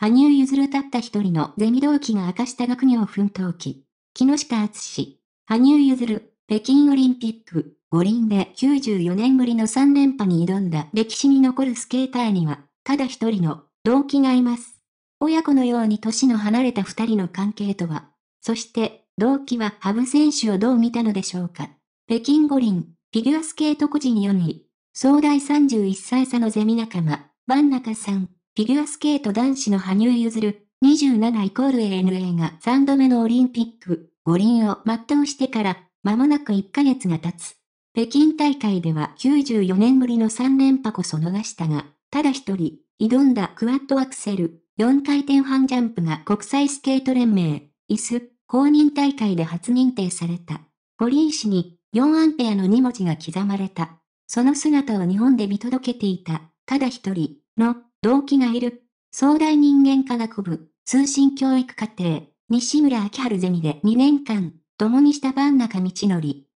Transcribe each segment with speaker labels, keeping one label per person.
Speaker 1: 羽生譲るたった一人のゼミ同期が明かした学業奮闘記。木下厚氏。羽生譲る、北京オリンピック、五輪で94年ぶりの3連覇に挑んだ歴史に残るスケーターには、ただ一人の同期がいます。親子のように年の離れた二人の関係とは、そして同期は羽生選手をどう見たのでしょうか。北京五輪、フィギュアスケート個人4位、総大31歳差のゼミ仲間、万中さん。フィギュアスケート男子の羽生結弦、27イコール ANA が3度目のオリンピック、五輪を全うしてから、間もなく1ヶ月が経つ。北京大会では94年ぶりの3連覇こそ逃したが、ただ一人、挑んだクワッドアクセル、4回転半ジャンプが国際スケート連盟、椅子、公認大会で初認定された。五輪紙に4アンペアの2文字が刻まれた。その姿を日本で見届けていた、ただ一人の動機がいる。壮大人間科学部、通信教育課程、西村明春ゼミで2年間、共にした番中道則、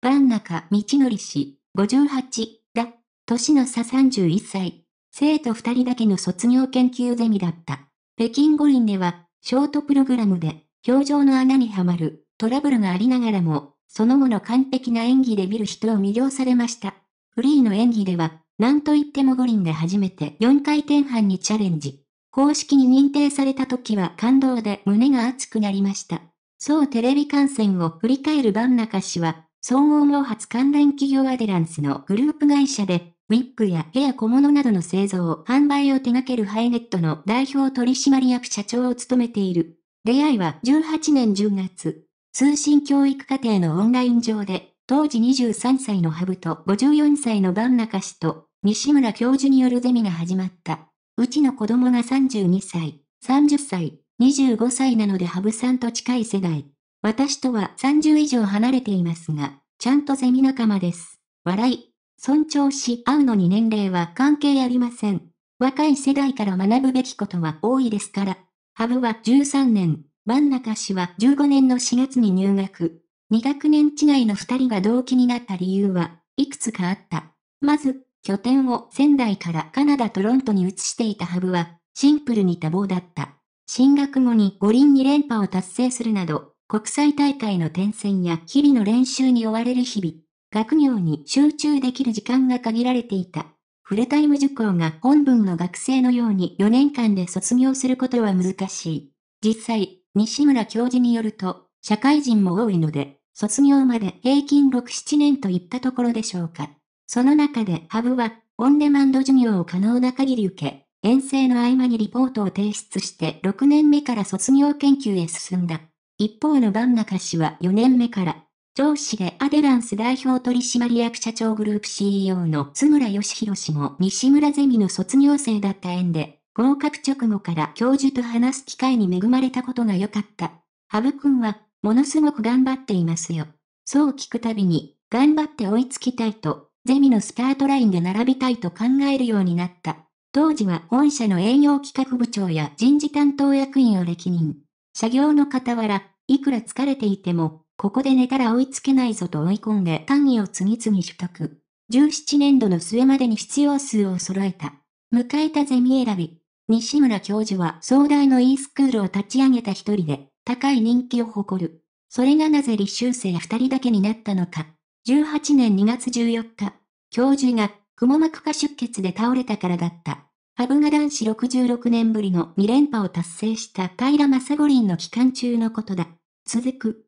Speaker 1: 番中道則氏、58、だ、年の差31歳、生徒2人だけの卒業研究ゼミだった。北京五輪では、ショートプログラムで、表情の穴にはまる、トラブルがありながらも、その後の完璧な演技で見る人を魅了されました。フリーの演技では、なんといっても五輪で初めて4回転半にチャレンジ。公式に認定された時は感動で胸が熱くなりました。そうテレビ観戦を振り返る万中氏は、総合毛髪関連企業アデランスのグループ会社で、ウィッグやヘア小物などの製造、販売を手掛けるハイネットの代表取締役社長を務めている。出会いは18年10月、通信教育課程のオンライン上で、当時23歳のハブと54歳の万中氏と西村教授によるゼミが始まった。うちの子供が32歳、30歳、25歳なのでハブさんと近い世代。私とは30以上離れていますが、ちゃんとゼミ仲間です。笑い。尊重し合うのに年齢は関係ありません。若い世代から学ぶべきことは多いですから。ハブは13年、真中氏は15年の4月に入学。2学年違いの2人が同期になった理由はいくつかあった。まず、拠点を仙台からカナダトロントに移していたハブは、シンプルに多忙だった。進学後に五輪に連覇を達成するなど、国際大会の転戦や日々の練習に追われる日々、学業に集中できる時間が限られていた。フルタイム受講が本文の学生のように4年間で卒業することは難しい。実際、西村教授によると、社会人も多いので、卒業まで平均6、7年といったところでしょうか。その中でハブは、オンデマンド授業を可能な限り受け、遠征の合間にリポートを提出して6年目から卒業研究へ進んだ。一方のバンナカ氏は4年目から、上司でアデランス代表取締役社長グループ CEO の津村義弘氏も西村ゼミの卒業生だった縁で、合格直後から教授と話す機会に恵まれたことが良かった。ハブ君は、ものすごく頑張っていますよ。そう聞くたびに、頑張って追いつきたいとゼミのスタートラインで並びたいと考えるようになった。当時は本社の営業企画部長や人事担当役員を歴任。社業の傍ら、いくら疲れていても、ここで寝たら追いつけないぞと追い込んで単位を次々取得。17年度の末までに必要数を揃えた。迎えたゼミ選び。西村教授は壮大の e スクールを立ち上げた一人で、高い人気を誇る。それがなぜ立修生二人だけになったのか。1 8年2月14日、教授が、くも膜下出血で倒れたからだった。ハブが男子66年ぶりの2連覇を達成した平正五輪の期間中のことだ。続く。